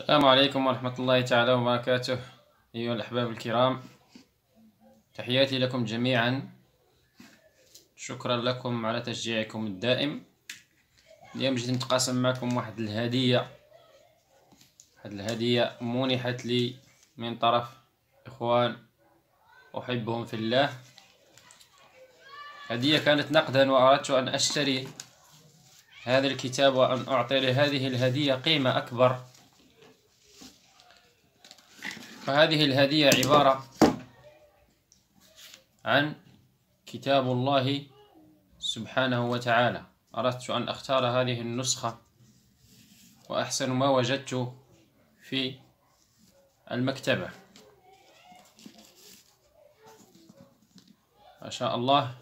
السلام عليكم ورحمة الله تعالى وبركاته أيها الأحباب الكرام تحياتي لكم جميعا شكرا لكم على تشجيعكم الدائم اليوم جيت نتقاسم معكم واحد الهدية واحد الهدية منحت لي من طرف إخوان أحبهم في الله هدية كانت نقدا وأردت أن أشتري هذا الكتاب وأن أعطي لهذه الهدية قيمة أكبر فهذه الهدية عبارة عن كتاب الله سبحانه وتعالى أردت أن أختار هذه النسخة وأحسن ما وجدت في المكتبة ما شاء الله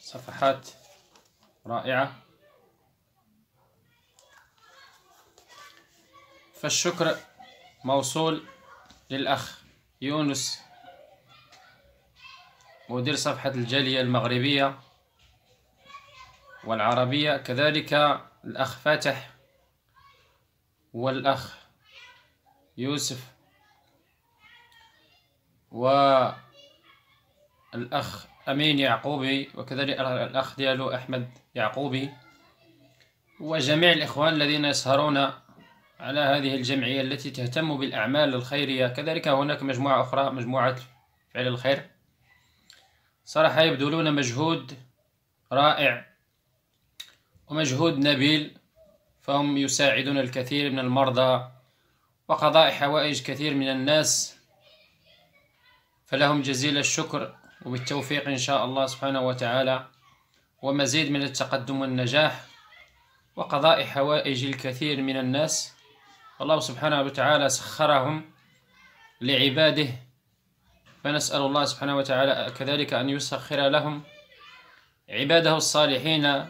صفحات رائعة فالشكر موصول للأخ يونس مدير صفحة الجالية المغربية والعربية كذلك الأخ فاتح والأخ يوسف والأخ أمين يعقوبي وكذلك الأخ ديالو أحمد يعقوبي وجميع الإخوان الذين يسهرون على هذه الجمعية التي تهتم بالأعمال الخيرية كذلك هناك مجموعة أخرى مجموعة فعل الخير صراحة يبذلون مجهود رائع ومجهود نبيل فهم يساعدون الكثير من المرضى وقضاء حوائج كثير من الناس فلهم جزيل الشكر وبالتوفيق إن شاء الله سبحانه وتعالى ومزيد من التقدم والنجاح وقضاء حوائج الكثير من الناس فالله سبحانه وتعالى سخرهم لعباده فنسأل الله سبحانه وتعالى كذلك أن يسخر لهم عباده الصالحين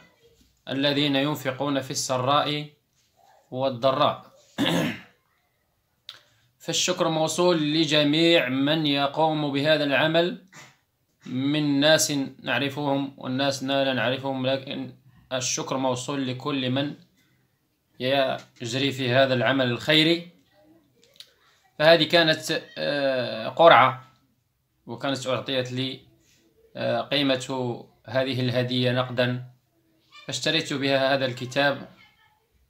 الذين ينفقون في السراء والضراء فالشكر موصول لجميع من يقوم بهذا العمل من ناس نعرفهم والناس لا نعرفهم لكن الشكر موصول لكل من يجري في هذا العمل الخيري فهذه كانت آه، قرعة وكانت أعطيت لي آه، قيمة هذه الهدية نقدا فاشتريت بها هذا الكتاب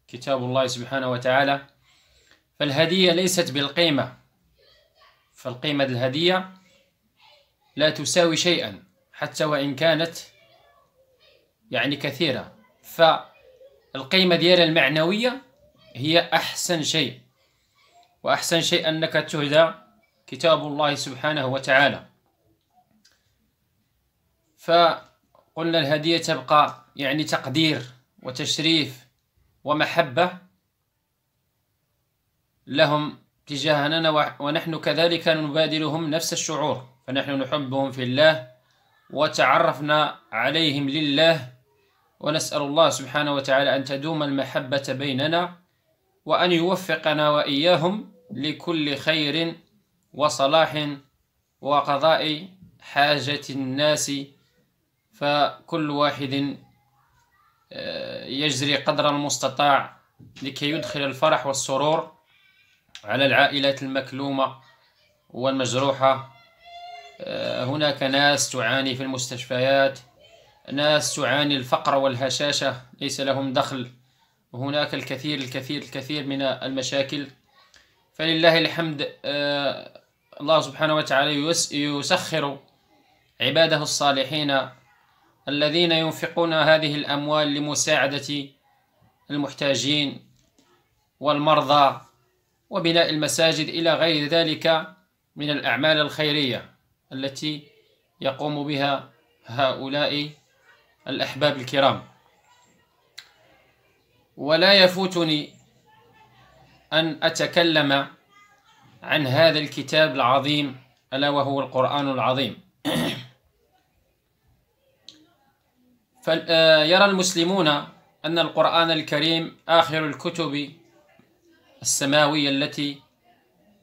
كتاب الله سبحانه وتعالى فالهدية ليست بالقيمة فالقيمة الهدية لا تساوي شيئا حتى وإن كانت يعني كثيرة ف القيمة ديالها المعنوية هي أحسن شيء وأحسن شيء أنك تهدى كتاب الله سبحانه وتعالى فقلنا الهدية تبقى يعني تقدير وتشريف ومحبة لهم تجاهنا ونحن كذلك نبادلهم نفس الشعور فنحن نحبهم في الله وتعرفنا عليهم لله ونسأل الله سبحانه وتعالى أن تدوم المحبة بيننا وأن يوفقنا وإياهم لكل خير وصلاح وقضاء حاجة الناس فكل واحد آه، يجري قدر المستطاع لكي يدخل الفرح والسرور على العائلات المكلومة والمجروحة آه، هناك ناس تعاني في المستشفيات ناس تعاني الفقر والهشاشة ليس لهم دخل وهناك الكثير الكثير الكثير من المشاكل فلله الحمد آه، الله سبحانه وتعالى يسخر عباده الصالحين الذين ينفقون هذه الأموال لمساعدة المحتاجين والمرضى وبناء المساجد إلى غير ذلك من الأعمال الخيرية التي يقوم بها هؤلاء الأحباب الكرام ولا يفوتني أن أتكلم عن هذا الكتاب العظيم ألا وهو القرآن العظيم فيرى آه، المسلمون أن القرآن الكريم آخر الكتب السماوية التي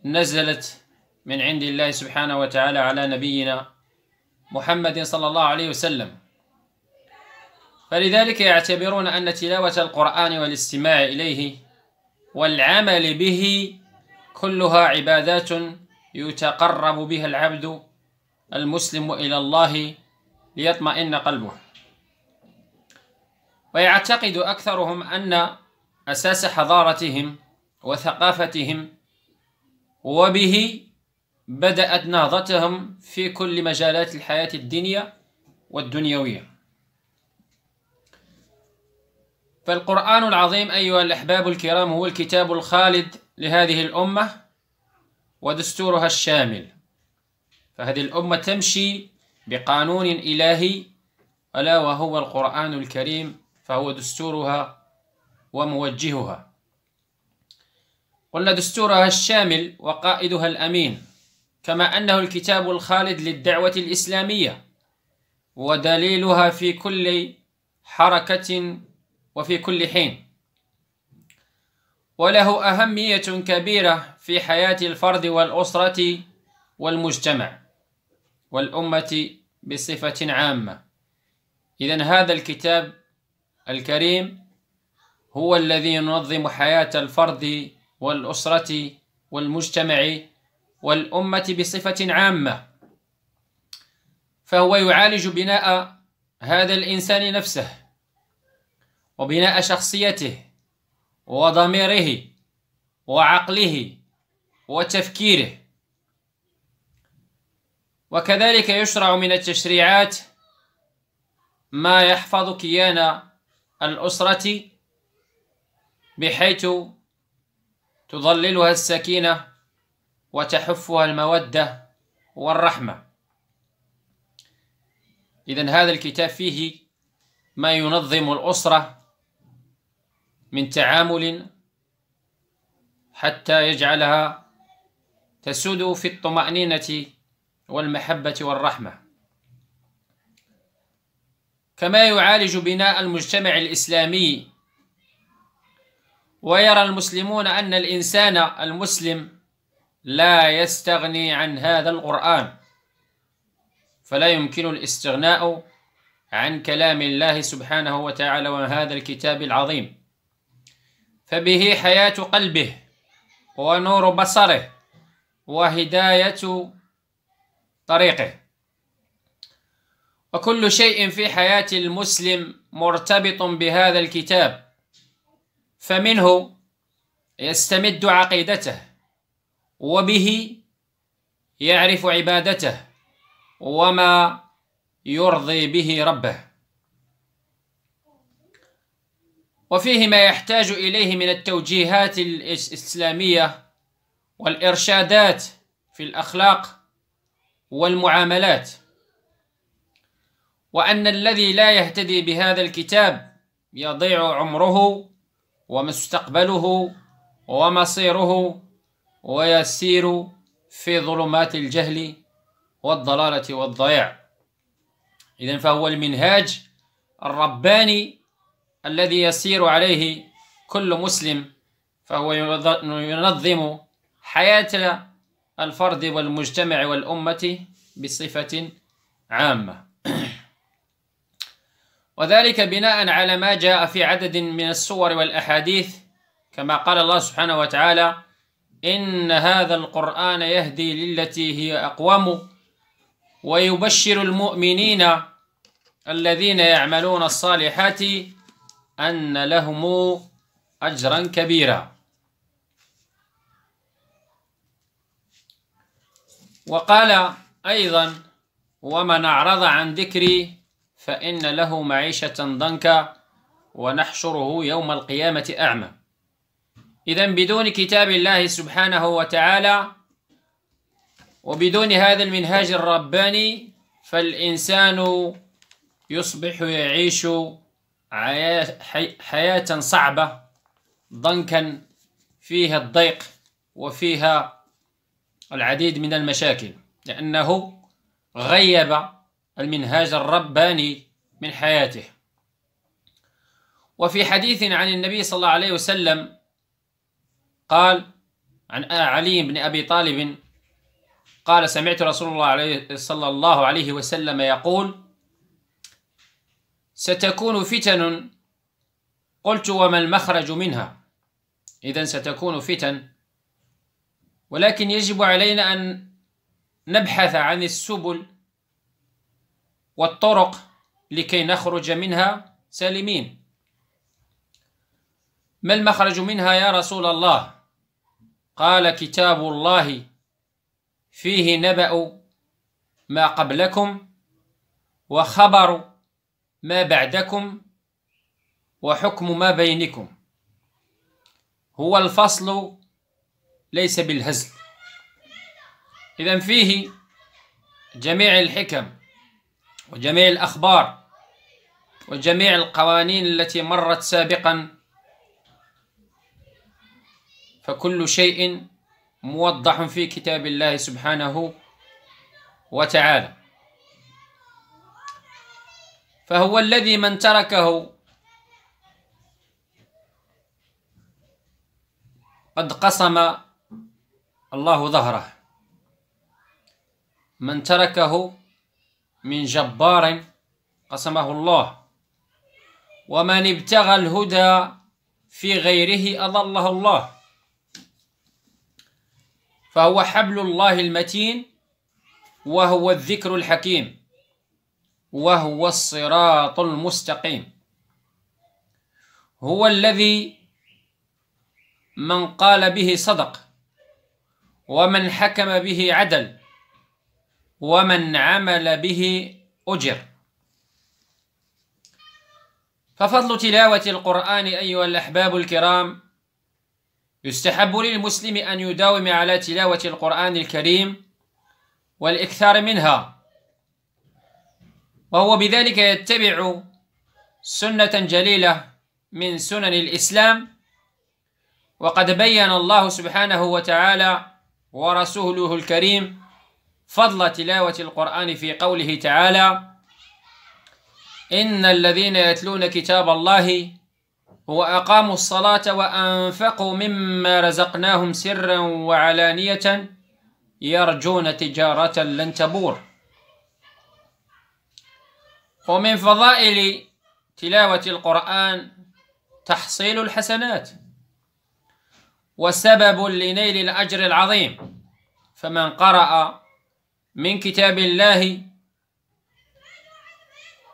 نزلت من عند الله سبحانه وتعالى على نبينا محمد صلى الله عليه وسلم فلذلك يعتبرون أن تلاوة القرآن والاستماع إليه والعمل به كلها عبادات يتقرب بها العبد المسلم إلى الله ليطمئن قلبه ويعتقد أكثرهم أن أساس حضارتهم وثقافتهم وبه بدأت نهضتهم في كل مجالات الحياة الدينية والدنيوية فالقرآن العظيم أيها الأحباب الكرام هو الكتاب الخالد لهذه الأمة ودستورها الشامل فهذه الأمة تمشي بقانون إلهي ألا وهو القرآن الكريم فهو دستورها وموجهها قلنا دستورها الشامل وقائدها الأمين كما أنه الكتاب الخالد للدعوة الإسلامية ودليلها في كل حركة وفي كل حين وله أهمية كبيرة في حياة الفرد والأسرة والمجتمع والأمة بصفة عامة إذا هذا الكتاب الكريم هو الذي ينظم حياة الفرد والأسرة والمجتمع والأمة بصفة عامة فهو يعالج بناء هذا الإنسان نفسه وبناء شخصيته وضميره وعقله وتفكيره وكذلك يشرع من التشريعات ما يحفظ كيان الأسرة بحيث تظللها السكينة وتحفها المودة والرحمة إذا هذا الكتاب فيه ما ينظم الأسرة من تعامل حتى يجعلها تسود في الطمأنينة والمحبة والرحمة كما يعالج بناء المجتمع الإسلامي ويرى المسلمون أن الإنسان المسلم لا يستغني عن هذا القرآن فلا يمكن الاستغناء عن كلام الله سبحانه وتعالى وهذا الكتاب العظيم فبه حياة قلبه ونور بصره وهداية طريقه وكل شيء في حياة المسلم مرتبط بهذا الكتاب فمنه يستمد عقيدته وبه يعرف عبادته وما يرضي به ربه وفيه ما يحتاج إليه من التوجيهات الإسلامية والإرشادات في الأخلاق والمعاملات وأن الذي لا يهتدي بهذا الكتاب يضيع عمره ومستقبله ومصيره ويسير في ظلمات الجهل والضلالة والضياع إذا فهو المنهاج الرباني الذي يسير عليه كل مسلم فهو ينظم حياة الفرد والمجتمع والأمة بصفة عامة وذلك بناء على ما جاء في عدد من السور والأحاديث كما قال الله سبحانه وتعالى إن هذا القرآن يهدي للتي هي أقوم ويبشر المؤمنين الذين يعملون الصالحات أن لهم أجرا كبيرا وقال أيضا ومن أعرض عن ذكري فإن له معيشة ضنكا ونحشره يوم القيامة أعمى إذا بدون كتاب الله سبحانه وتعالى وبدون هذا المنهاج الرباني فالإنسان يصبح يعيش حياة صعبة ضنكا فيها الضيق وفيها العديد من المشاكل لأنه غيب المنهاج الرباني من حياته وفي حديث عن النبي صلى الله عليه وسلم قال عن علي بن أبي طالب قال سمعت رسول الله صلى الله عليه وسلم يقول ستكون فتن قلت وما المخرج منها إذا ستكون فتن ولكن يجب علينا أن نبحث عن السبل والطرق لكي نخرج منها سالمين ما المخرج منها يا رسول الله قال كتاب الله فيه نبأ ما قبلكم وخبر ما بعدكم وحكم ما بينكم هو الفصل ليس بالهزل إذا فيه جميع الحكم وجميع الأخبار وجميع القوانين التي مرت سابقا فكل شيء موضح في كتاب الله سبحانه وتعالى فهو الذي من تركه قد قسم الله ظهره من تركه من جبار قسمه الله ومن ابتغى الهدى في غيره أضله الله فهو حبل الله المتين وهو الذكر الحكيم وهو الصراط المستقيم هو الذي من قال به صدق ومن حكم به عدل ومن عمل به أجر ففضل تلاوة القرآن أيها الأحباب الكرام يستحب للمسلم أن يداوم على تلاوة القرآن الكريم والإكثار منها وهو بذلك يتبع سنة جليلة من سنن الإسلام وقد بين الله سبحانه وتعالى ورسوله الكريم فضل تلاوة القرآن في قوله تعالى إن الذين يتلون كتاب الله وأقاموا الصلاة وأنفقوا مما رزقناهم سرا وعلانية يرجون تجارة لن تبور ومن فضائل تلاوة القرآن تحصيل الحسنات وسبب لنيل الأجر العظيم فمن قرأ من كتاب الله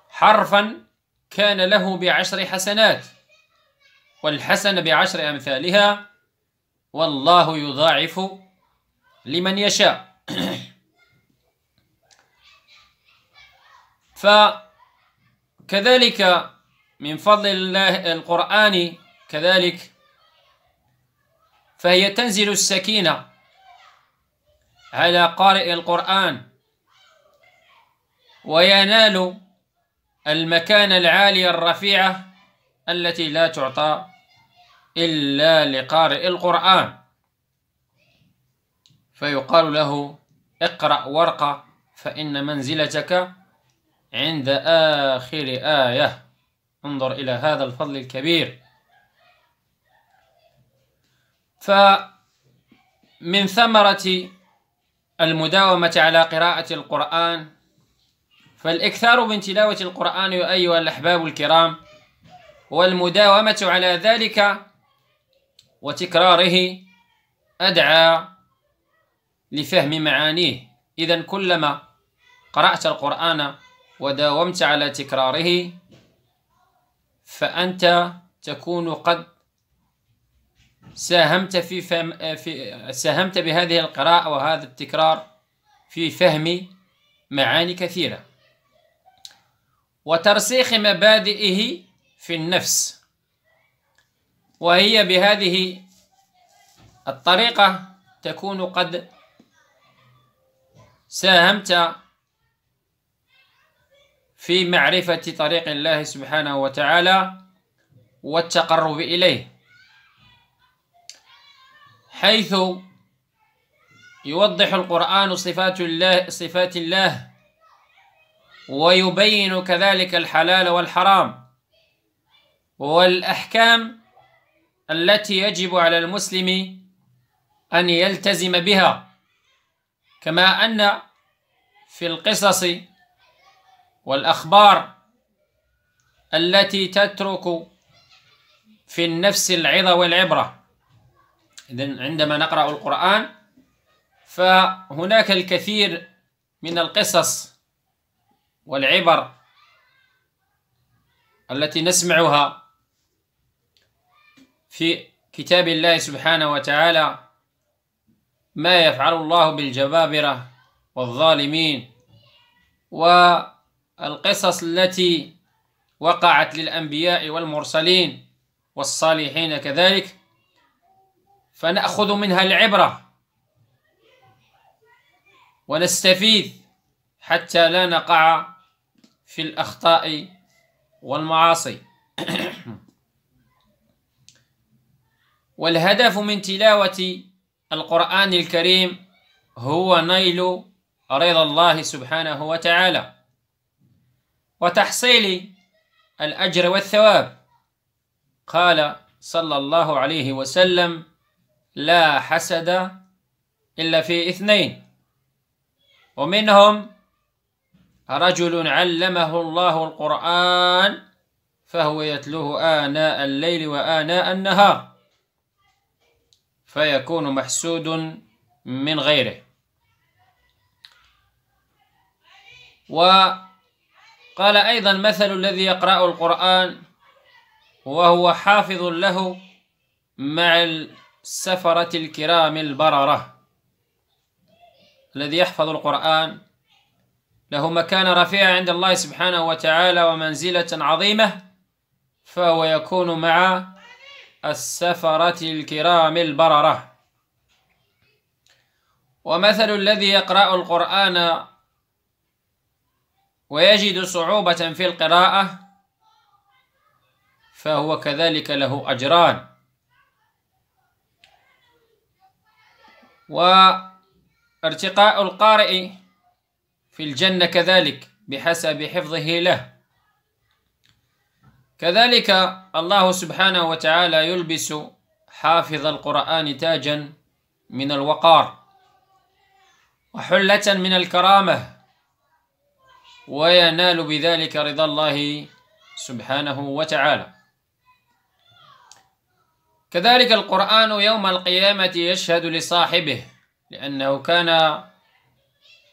حرفا كان له بعشر حسنات والحسن بعشر أمثالها والله يضاعف لمن يشاء ف كذلك من فضل الله القرآن كذلك فهي تنزل السكينة على قارئ القرآن وينال المكانة العالية الرفيعة التي لا تعطى إلا لقارئ القرآن فيقال له اقرأ ورقة فإن منزلتك عند آخر آية انظر إلى هذا الفضل الكبير فمن ثمرة المداومة على قراءة القرآن فالإكثار من تلاوة القرآن يا أيها الأحباب الكرام والمداومة على ذلك وتكراره أدعى لفهم معانيه إذا كلما قرأت القرآن وداومت على تكراره فأنت تكون قد ساهمت في, فهم في ساهمت بهذه القراءة وهذا التكرار في فهم معاني كثيرة وترسيخ مبادئه في النفس وهي بهذه الطريقة تكون قد ساهمت في معرفة طريق الله سبحانه وتعالى والتقرب إليه حيث يوضح القرآن صفات الله صفات الله ويبين كذلك الحلال والحرام والأحكام التي يجب على المسلم أن يلتزم بها كما أن في القصص والأخبار التي تترك في النفس العظة والعبرة إذن عندما نقرأ القرآن فهناك الكثير من القصص والعبر التي نسمعها في كتاب الله سبحانه وتعالى ما يفعل الله بالجبابرة والظالمين و القصص التي وقعت للأنبياء والمرسلين والصالحين كذلك فنأخذ منها العبرة ونستفيد حتى لا نقع في الأخطاء والمعاصي والهدف من تلاوة القرآن الكريم هو نيل رضا الله سبحانه وتعالى وتحصيل الأجر والثواب قال صلى الله عليه وسلم لا حسد إلا في اثنين ومنهم رجل علمه الله القرآن فهو يتلوه آناء الليل وآناء النهار فيكون محسود من غيره و قال أيضا مثل الذي يقرأ القرآن وهو حافظ له مع السفرة الكرام البررة الذي يحفظ القرآن له مكانة رفيعة عند الله سبحانه وتعالى ومنزلة عظيمة فهو يكون مع السفرة الكرام البررة ومثل الذي يقرأ القرآن ويجد صعوبة في القراءة فهو كذلك له أجران وارتقاء القارئ في الجنة كذلك بحسب حفظه له كذلك الله سبحانه وتعالى يلبس حافظ القرآن تاجا من الوقار وحلة من الكرامة وينال بذلك رضا الله سبحانه وتعالى كذلك القرآن يوم القيامة يشهد لصاحبه لأنه كان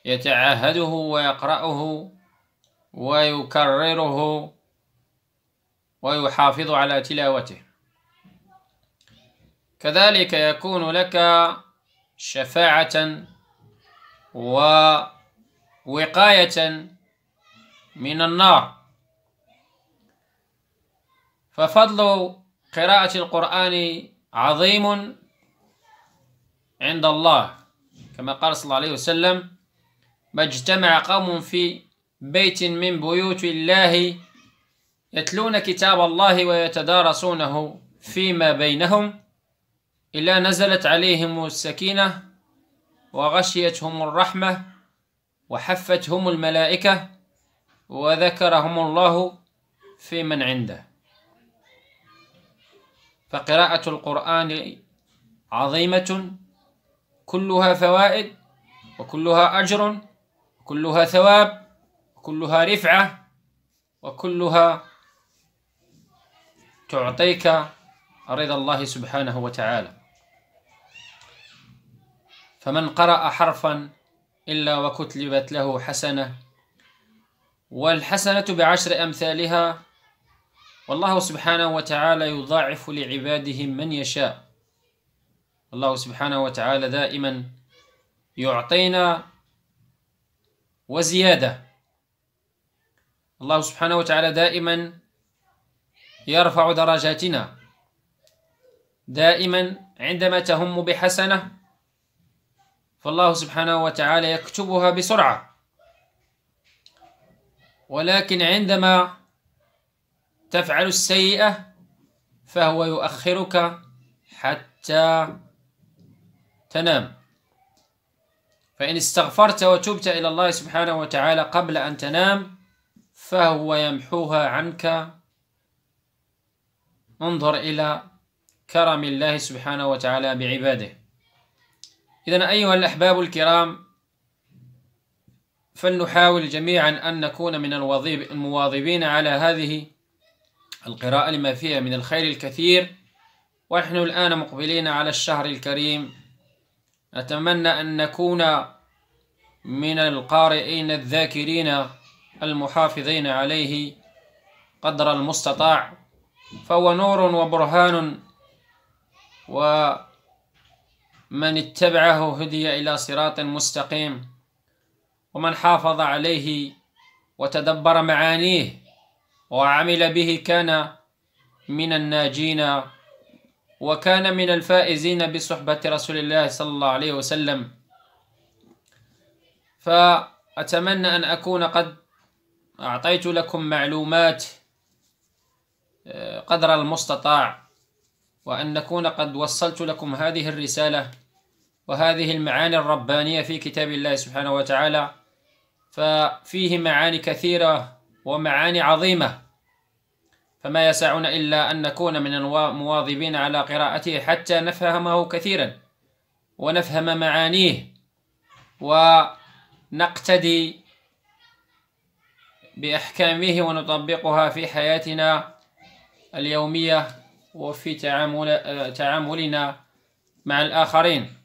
يتعهده ويقرأه ويكرره ويحافظ على تلاوته كذلك يكون لك شفاعة ووقاية من النار ففضل قراءة القرآن عظيم عند الله كما قال صلى الله عليه وسلم ما اجتمع قوم في بيت من بيوت الله يتلون كتاب الله ويتدارسونه فيما بينهم إلا نزلت عليهم السكينة وغشيتهم الرحمة وحفتهم الملائكة وذكرهم الله في من عنده فقراءة القرآن عظيمة كلها فوائد وكلها أجر وكلها ثواب وكلها رفعة وكلها تعطيك رضا الله سبحانه وتعالى فمن قرأ حرفا إلا وكتلبت له حسنة والحسنة بعشر أمثالها والله سبحانه وتعالى يضاعف لعباده من يشاء الله سبحانه وتعالى دائما يعطينا وزيادة الله سبحانه وتعالى دائما يرفع درجاتنا دائما عندما تهم بحسنة فالله سبحانه وتعالى يكتبها بسرعة ولكن عندما تفعل السيئة فهو يؤخرك حتى تنام فإن استغفرت وتبت إلى الله سبحانه وتعالى قبل أن تنام فهو يمحوها عنك انظر إلى كرم الله سبحانه وتعالى بعباده إذا أيها الأحباب الكرام فلنحاول جميعا أن نكون من المواظبين على هذه القراءة لما فيها من الخير الكثير ونحن الآن مقبلين على الشهر الكريم أتمنى أن نكون من القارئين الذاكرين المحافظين عليه قدر المستطاع فهو نور وبرهان ومن اتبعه هدي إلى صراط مستقيم ومن حافظ عليه وتدبر معانيه وعمل به كان من الناجين وكان من الفائزين بصحبة رسول الله صلى الله عليه وسلم فأتمنى أن أكون قد أعطيت لكم معلومات آه، قدر المستطاع وأن نكون قد وصلت لكم هذه الرسالة وهذه المعاني الربانية في كتاب الله سبحانه وتعالى ففيه معاني كثيرة ومعاني عظيمة فما يسعنا إلا أن نكون من المواظبين على قراءته حتى نفهمه كثيرا ونفهم معانيه ونقتدي بأحكامه ونطبقها في حياتنا اليومية وفي تعامل تعاملنا مع الآخرين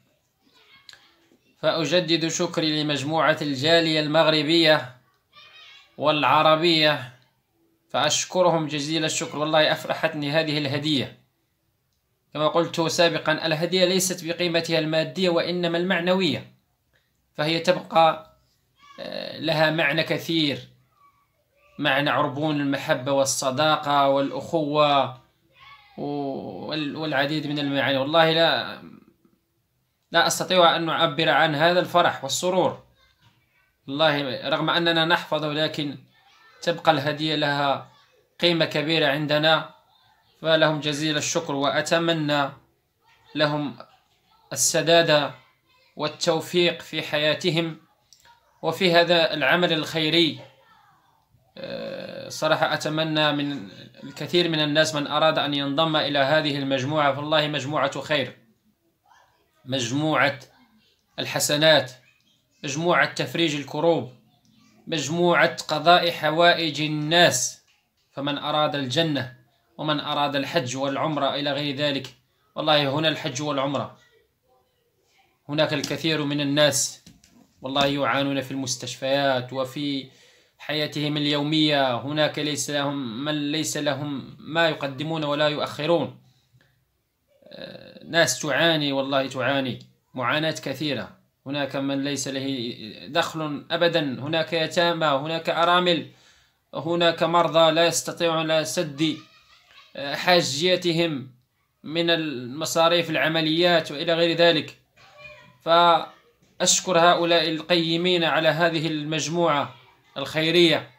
فأجدد شكري لمجموعة الجالية المغربية والعربية فأشكرهم جزيل الشكر والله أفرحتني هذه الهدية كما قلت سابقا الهدية ليست بقيمتها المادية وإنما المعنوية فهي تبقى آه، لها معنى كثير معنى عربون المحبة والصداقة والأخوة والعديد من المعاني والله لا لا أستطيع أن أعبر عن هذا الفرح والسرور والله رغم أننا نحفظ لكن تبقى الهدية لها قيمة كبيرة عندنا فلهم جزيل الشكر وأتمنى لهم السداد والتوفيق في حياتهم وفي هذا العمل الخيري آه، صراحة أتمنى من الكثير من الناس من أراد أن ينضم إلى هذه المجموعة فالله مجموعة خير مجموعة الحسنات مجموعة تفريج الكروب مجموعة قضاء حوائج الناس فمن أراد الجنة ومن أراد الحج والعمرة إلى غير ذلك والله هنا الحج والعمرة هناك الكثير من الناس والله يعانون في المستشفيات وفي حياتهم اليومية هناك ليس لهم من ليس لهم ما يقدمون ولا يؤخرون آه، ناس تعاني والله تعاني معاناة كثيرة هناك من ليس له دخل أبدا هناك يتامى هناك أرامل هناك مرضى لا يستطيعون سد آه، حاجيتهم من المصاريف العمليات وإلى غير ذلك فأشكر هؤلاء القيمين على هذه المجموعة الخيرية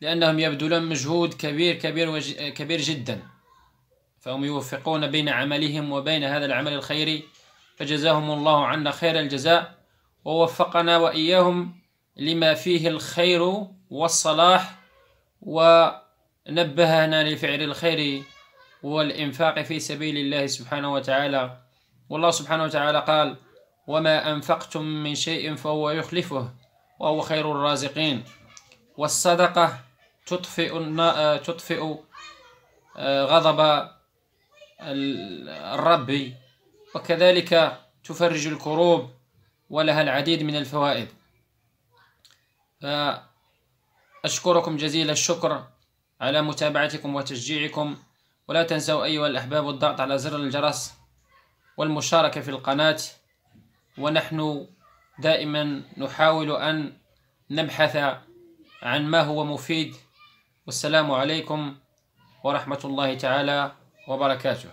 لأنهم يبذلون مجهود كبير كبير كبير جدا فهم يوفقون بين عملهم وبين هذا العمل الخيري فجزاهم الله عنا خير الجزاء ووفقنا وإياهم لما فيه الخير والصلاح ونبهنا لفعل الخير والإنفاق في سبيل الله سبحانه وتعالى والله سبحانه وتعالى قال وما أنفقتم من شيء فهو يخلفه وهو خير الرازقين والصدقة تطفئ تطفئ آه، غضب الربي وكذلك تفرج الكروب ولها العديد من الفوائد أشكركم جزيل الشكر على متابعتكم وتشجيعكم ولا تنسوا أيها الأحباب الضغط على زر الجرس والمشاركة في القناة ونحن دائما نحاول أن نبحث عن ما هو مفيد والسلام عليكم ورحمة الله تعالى وبركاته